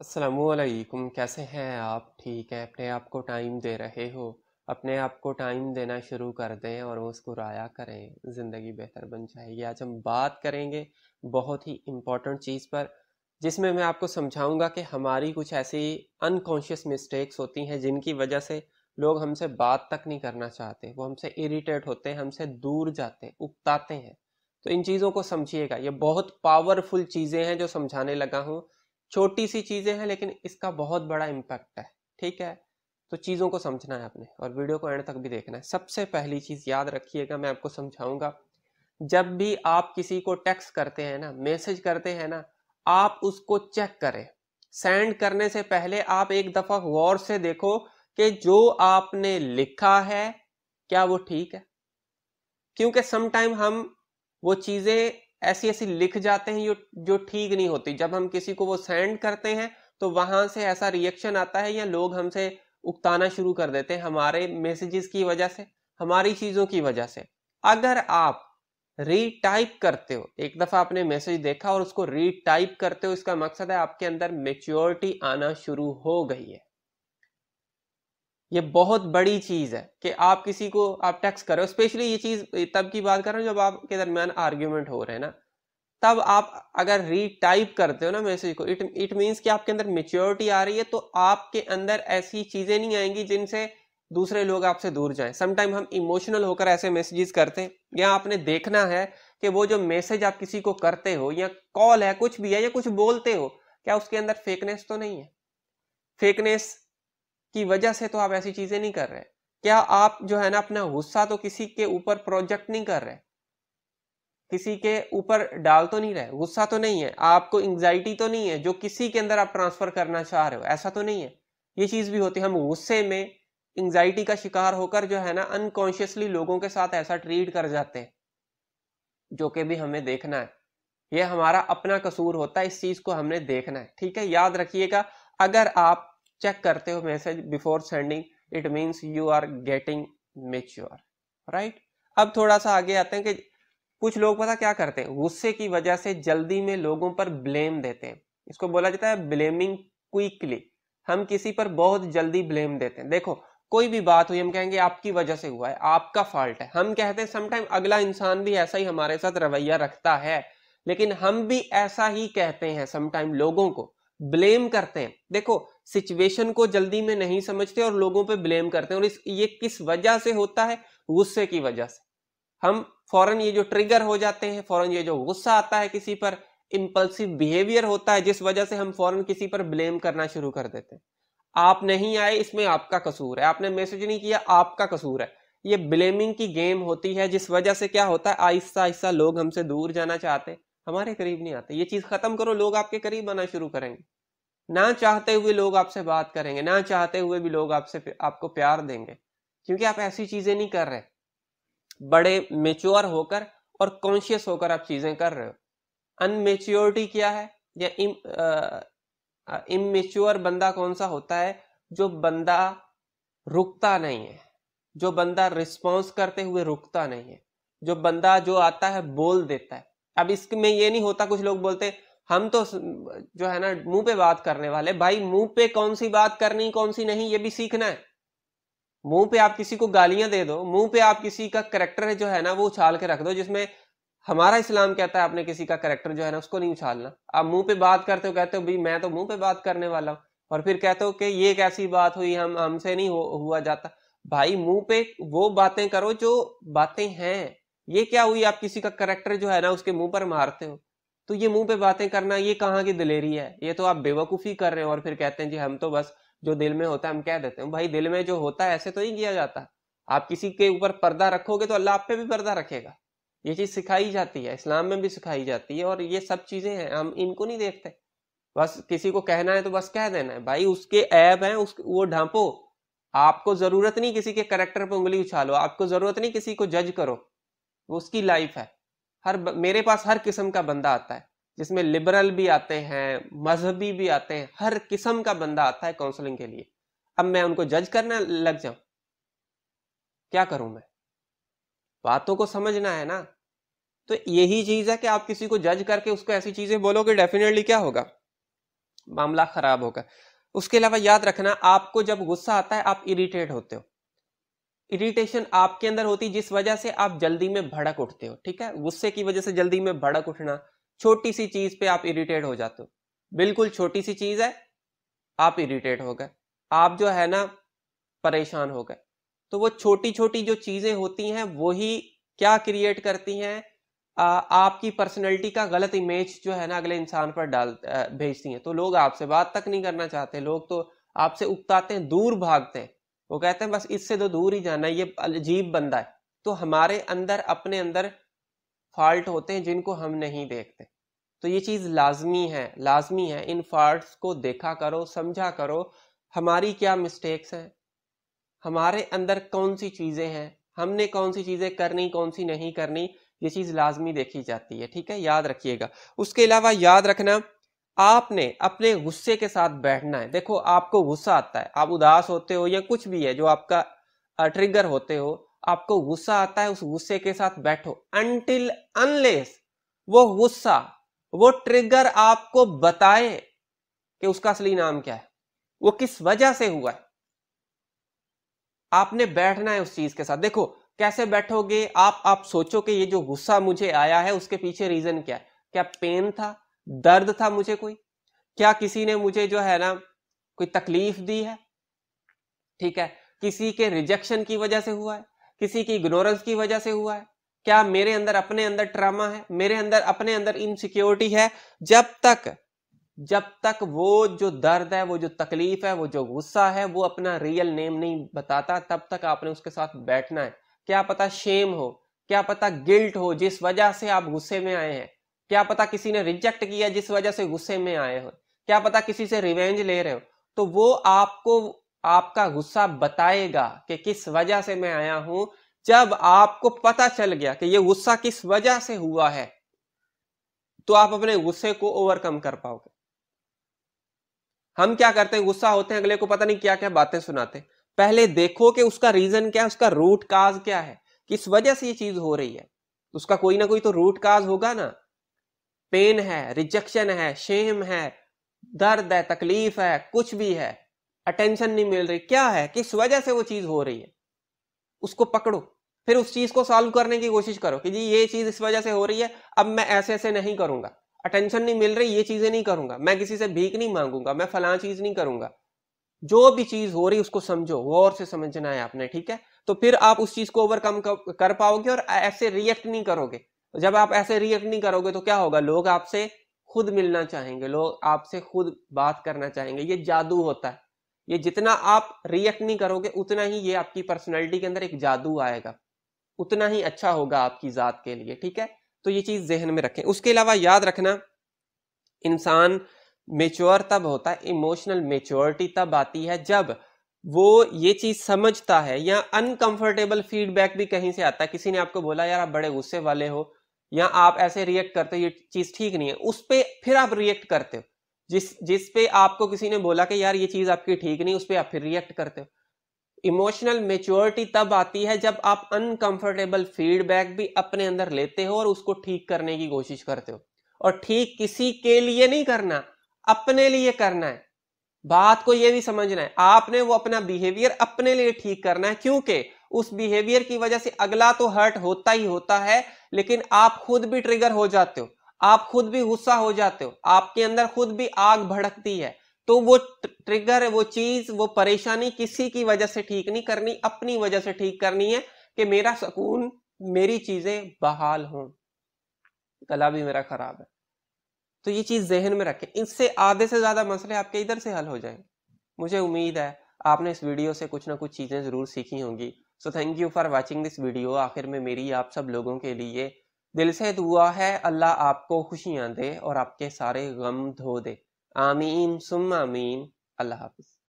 असलकुम कैसे हैं आप ठीक है अपने आप को टाइम दे रहे हो अपने आप को टाइम देना शुरू कर दें और मुस्कुराया करें ज़िंदगी बेहतर बन जाएगी आज हम बात करेंगे बहुत ही इम्पोर्टेंट चीज़ पर जिसमें मैं आपको समझाऊंगा कि हमारी कुछ ऐसी अनकॉन्शियस मिस्टेक्स होती हैं जिनकी वजह से लोग हमसे बात तक नहीं करना चाहते वो हमसे इरीटेट होते हैं हमसे दूर जाते हैं उकताते हैं तो इन चीज़ों को समझिएगा ये बहुत पावरफुल चीज़ें हैं जो समझाने लगा हूँ छोटी सी चीज़ें हैं लेकिन इसका बहुत बड़ा इम्पैक्ट है ठीक है तो चीज़ों को समझना है आपने और वीडियो को एंड तक भी देखना है सबसे पहली चीज़ याद रखिएगा मैं आपको समझाऊंगा जब भी आप किसी को टेक्स्ट करते हैं ना मैसेज करते हैं ना आप उसको चेक करें सेंड करने से पहले आप एक दफ़ा गौर से देखो कि जो आपने लिखा है क्या वो ठीक है क्योंकि समटाइम हम वो चीज़ें ऐसी ऐसी लिख जाते हैं जो जो ठीक नहीं होती जब हम किसी को वो सेंड करते हैं तो वहां से ऐसा रिएक्शन आता है या लोग हमसे उकताना शुरू कर देते हैं हमारे मैसेजेस की वजह से हमारी चीज़ों की वजह से अगर आप रीटाइप करते हो एक दफ़ा आपने मैसेज देखा और उसको रीटाइप करते हो इसका मकसद है आपके अंदर मेच्योरिटी आना शुरू हो गई है ये बहुत बड़ी चीज़ है कि आप किसी को आप टेक्स्ट करो स्पेशली ये चीज़ तब की बात कर रहे हो जब आपके दरमियान आर्ग्यूमेंट हो रहे हैं ना तब आप अगर रीटाइप करते हो ना मैसेज को इट इट मीन्स कि आपके अंदर मेच्योरिटी आ रही है तो आपके अंदर ऐसी चीजें नहीं आएंगी जिनसे दूसरे लोग आपसे दूर जाएं समटाइम हम इमोशनल होकर ऐसे मैसेजेस करते हैं या आपने देखना है कि वो जो मैसेज आप किसी को करते हो या कॉल है कुछ भी है या कुछ बोलते हो क्या उसके अंदर फेकनेस तो नहीं है फेकनेस की वजह से तो आप ऐसी चीजें नहीं कर रहे क्या आप जो है ना अपना गुस्सा तो किसी के ऊपर प्रोजेक्ट नहीं कर रहे किसी के ऊपर डाल तो नहीं रहे गुस्सा तो नहीं है आपको एंग्जाइटी तो नहीं है जो किसी के अंदर आप ट्रांसफर करना चाह रहे हो ऐसा तो नहीं है ये चीज़ भी होती है हम गुस्से में एंग्जाइटी का शिकार होकर जो है ना अनकॉन्शियसली लोगों के साथ ऐसा ट्रीट कर जाते हैं जो कि भी हमें देखना है ये हमारा अपना कसूर होता है इस चीज़ को हमने देखना है ठीक है याद रखिएगा अगर आप चेक करते हो message before sending it means you are getting mature right अब थोड़ा सा आगे आते हैं कि कुछ लोग पता क्या करते हैं गुस्से की वजह से जल्दी में लोगों पर ब्लेम देते हैं इसको बोला जाता है ब्लेमिंग क्विकली हम किसी पर बहुत जल्दी ब्लेम देते हैं देखो कोई भी बात हुई हम कहेंगे आपकी वजह से हुआ है आपका फॉल्ट है हम कहते हैं समटाइम अगला इंसान भी ऐसा ही हमारे साथ रवैया रखता है लेकिन हम भी ऐसा ही कहते हैं समटाइम लोगों को ब्लेम करते हैं देखो सिचुएशन को जल्दी में नहीं समझते और लोगों पे ब्लेम करते हैं और इस ये किस वजह से होता है गुस्से की वजह से हम फौरन ये जो ट्रिगर हो जाते हैं फौरन ये जो गुस्सा आता है किसी पर इम्पल्सिव बिहेवियर होता है जिस वजह से हम फौरन किसी पर ब्लेम करना शुरू कर देते हैं आप नहीं आए इसमें आपका कसूर है आपने मैसेज नहीं किया आपका कसूर है ये ब्लेमिंग की गेम होती है जिस वजह से क्या होता है आहिस्ता आहिस्ता लोग हमसे दूर जाना चाहते हमारे करीब नहीं आते ये चीज खत्म करो लोग आपके करीब आना शुरू करेंगे ना चाहते हुए लोग आपसे बात करेंगे ना चाहते हुए भी लोग आपसे आपको प्यार देंगे क्योंकि आप ऐसी चीजें नहीं कर रहे बड़े मेच्योर होकर और कॉन्शियस होकर आप चीजें कर रहे हो अनमेच्योरिटी क्या है या इम इमेच्योर बंदा कौन सा होता है जो बंदा रुकता नहीं है जो बंदा रिस्पॉन्स करते हुए रुकता नहीं है जो बंदा जो आता है बोल देता है अब इसमें ये नहीं होता कुछ लोग बोलते हम तो जो है ना मुंह पे बात करने वाले भाई मुंह पे कौन सी बात करनी कौन सी नहीं ये भी सीखना है मुंह पे आप किसी को गालियां दे दो मुंह पे आप किसी का करेक्टर जो है ना वो उछाल के रख दो जिसमें हमारा इस्लाम कहता है आपने किसी का करेक्टर जो है ना उसको नहीं उछालना आप मुंह पे बात करते हो कहते हो भाई मैं तो मुंह पे बात करने वाला हूँ और फिर कहते हो कि ये कैसी बात हुई हम हमसे नहीं हो, हुआ जाता भाई मुंह पे वो बातें करो जो बातें हैं ये क्या हुई आप किसी का करेक्टर जो है ना उसके मुंह पर मारते हो तो ये मुंह पे बातें करना ये कहाँ की दिलेरी है ये तो आप बेवकूफी कर रहे हो और फिर कहते हैं जी हम तो बस जो दिल में होता है हम कह देते हैं भाई दिल में जो होता है ऐसे तो नहीं किया जाता आप किसी के ऊपर पर्दा रखोगे तो अल्लाह आप पे भी पर्दा रखेगा ये चीज सिखाई जाती है इस्लाम में भी सिखाई जाती है और ये सब चीजें हैं हम इनको नहीं देखते बस किसी को कहना है तो बस कह देना है भाई उसके ऐब है उस वो ढांपो आपको जरूरत नहीं किसी के करेक्टर पर उंगली उछालो आपको जरूरत नहीं किसी को जज करो वो उसकी लाइफ है हर मेरे पास हर किस्म का बंदा आता है जिसमें लिबरल भी आते हैं मजहबी भी आते हैं हर किस्म का बंदा आता है काउंसलिंग के लिए अब मैं उनको जज करने लग जाऊं क्या करूं मैं बातों को समझना है ना तो यही चीज है कि आप किसी को जज करके उसको ऐसी चीजें बोलोगे डेफिनेटली क्या होगा मामला खराब होगा उसके अलावा याद रखना आपको जब गुस्सा आता है आप इरिटेट होते हो इरिटेशन आपके अंदर होती जिस वजह से आप जल्दी में भड़क उठते हो ठीक है गुस्से की वजह से जल्दी में भड़क उठना छोटी सी चीज पे आप इरिटेट हो जाते हो बिल्कुल छोटी सी चीज है आप इरिटेट हो गए आप जो है ना परेशान हो गए तो वो छोटी छोटी जो चीजें होती हैं वही क्या क्रिएट करती हैं आपकी पर्सनैलिटी का गलत इमेज जो है ना अगले इंसान पर डाल भेजती हैं तो लोग आपसे बात तक नहीं करना चाहते लोग तो आपसे उकताते हैं दूर भागते हैं वो कहते हैं बस इससे तो दूर ही जाना ये अजीब बंदा है तो हमारे अंदर अपने अंदर फॉल्ट होते हैं जिनको हम नहीं देखते तो ये चीज़ लाजमी है लाजमी है इन फॉल्ट को देखा करो समझा करो हमारी क्या मिस्टेक्स हैं हमारे अंदर कौन सी चीज़ें हैं हमने कौन सी चीज़ें करनी कौन सी नहीं करनी ये चीज़ लाजमी देखी जाती है ठीक है याद रखिएगा उसके अलावा याद रखना आपने अपने गुस्से के साथ बैठना है देखो आपको गुस्सा आता है आप उदास होते हो या कुछ भी है जो आपका ट्रिगर होते हो आपको गुस्सा आता है उस गुस्से के साथ बैठो अनटिल अनलेस वो गुस्सा वो ट्रिगर आपको बताए कि उसका असली नाम क्या है वो किस वजह से हुआ है आपने बैठना है उस चीज के साथ देखो कैसे बैठोगे आप आप सोचो कि ये जो गुस्सा मुझे आया है उसके पीछे रीजन क्या है क्या पेन था दर्द था मुझे कोई क्या किसी ने मुझे जो है ना कोई तकलीफ दी है ठीक है किसी के रिजेक्शन की वजह से हुआ है किसी की इग्नोरेंस की वजह से हुआ है क्या मेरे अंदर अपने अंदर ट्रामा है मेरे अंदर अपने अंदर इनसिक्योरिटी है जब तक जब तक वो जो दर्द है वो जो तकलीफ है वो जो गुस्सा है वो अपना रियल नेम नहीं बताता तब तक आपने उसके साथ बैठना है क्या पता शेम हो क्या पता गिल्ट हो जिस वजह से आप गुस्से में आए हैं क्या पता किसी ने रिजेक्ट किया जिस वजह से गुस्से में आए हो क्या पता किसी से रिवेंज ले रहे हो तो वो आपको आपका गुस्सा बताएगा कि किस वजह से मैं आया हूं जब आपको पता चल गया कि यह गुस्सा किस वजह से हुआ है तो आप अपने गुस्से को ओवरकम कर पाओगे हम क्या करते हैं गुस्सा होते हैं अगले को पता नहीं क्या क्या बातें सुनाते पहले देखो कि उसका रीजन क्या है उसका रूट काज क्या है किस वजह से ये चीज हो रही है उसका कोई ना कोई तो रूट काज होगा ना पेन है रिजेक्शन है शेम है दर्द है तकलीफ है कुछ भी है अटेंशन नहीं मिल रही क्या है किस वजह से वो चीज हो रही है उसको पकड़ो फिर उस चीज को सॉल्व करने की कोशिश करो कि जी ये चीज इस वजह से हो रही है अब मैं ऐसे ऐसे नहीं करूंगा अटेंशन नहीं मिल रही ये चीजें नहीं करूंगा मैं किसी से भीख नहीं मांगूंगा मैं फला चीज नहीं करूंगा जो भी चीज हो रही उसको समझो गौर से समझना है आपने ठीक है तो फिर आप उस चीज को ओवरकम कर पाओगे और ऐसे रिएक्ट नहीं करोगे जब आप ऐसे रिएक्ट नहीं करोगे तो क्या होगा लोग आपसे खुद मिलना चाहेंगे लोग आपसे खुद बात करना चाहेंगे ये जादू होता है ये जितना आप रिएक्ट नहीं करोगे उतना ही ये आपकी पर्सनैलिटी के अंदर एक जादू आएगा उतना ही अच्छा होगा आपकी ज़ात के लिए ठीक है तो ये चीज़ जहन में रखें उसके अलावा याद रखना इंसान मेच्योर तब होता है इमोशनल मेच्योरिटी तब आती है जब वो ये चीज़ समझता है या अनकंफर्टेबल फीडबैक भी कहीं से आता है किसी ने आपको बोला यार आप बड़े गुस्से वाले हो या आप ऐसे रिएक्ट करते हो ये चीज़ ठीक नहीं है उस पर फिर आप रिएक्ट करते हो जिस जिस पे आपको किसी ने बोला कि यार ये चीज़ आपकी ठीक नहीं उस पर आप फिर रिएक्ट करते हो इमोशनल मेच्योरिटी तब आती है जब आप अनकंफर्टेबल फीडबैक भी अपने अंदर लेते हो और उसको ठीक करने की कोशिश करते हो और ठीक किसी के लिए नहीं करना अपने लिए करना है बात को यह भी समझना है आपने वो अपना बिहेवियर अपने लिए ठीक करना है क्योंकि उस बिहेवियर की वजह से अगला तो हर्ट होता ही होता है लेकिन आप खुद भी ट्रिगर हो जाते हो आप खुद भी गुस्सा हो जाते हो आपके अंदर खुद भी आग भड़कती है तो वो ट्रिगर है वो चीज वो परेशानी किसी की वजह से ठीक नहीं करनी अपनी वजह से ठीक करनी है कि मेरा सुकून मेरी चीजें बहाल हों गला भी मेरा खराब है तो ये चीज जहन में रखें इससे आधे से ज्यादा मसले आपके इधर से हल हो जाएंगे मुझे उम्मीद है आपने इस वीडियो से कुछ ना कुछ चीजें जरूर सीखी होंगी so thank you for watching this video आखिर में मेरी आप सब लोगों के लिए दिल से दुआ है अल्लाह आपको खुशियाँ दे और आपके सारे गम धो दे आमीन सुम आमीन अल्लाह हाफिज़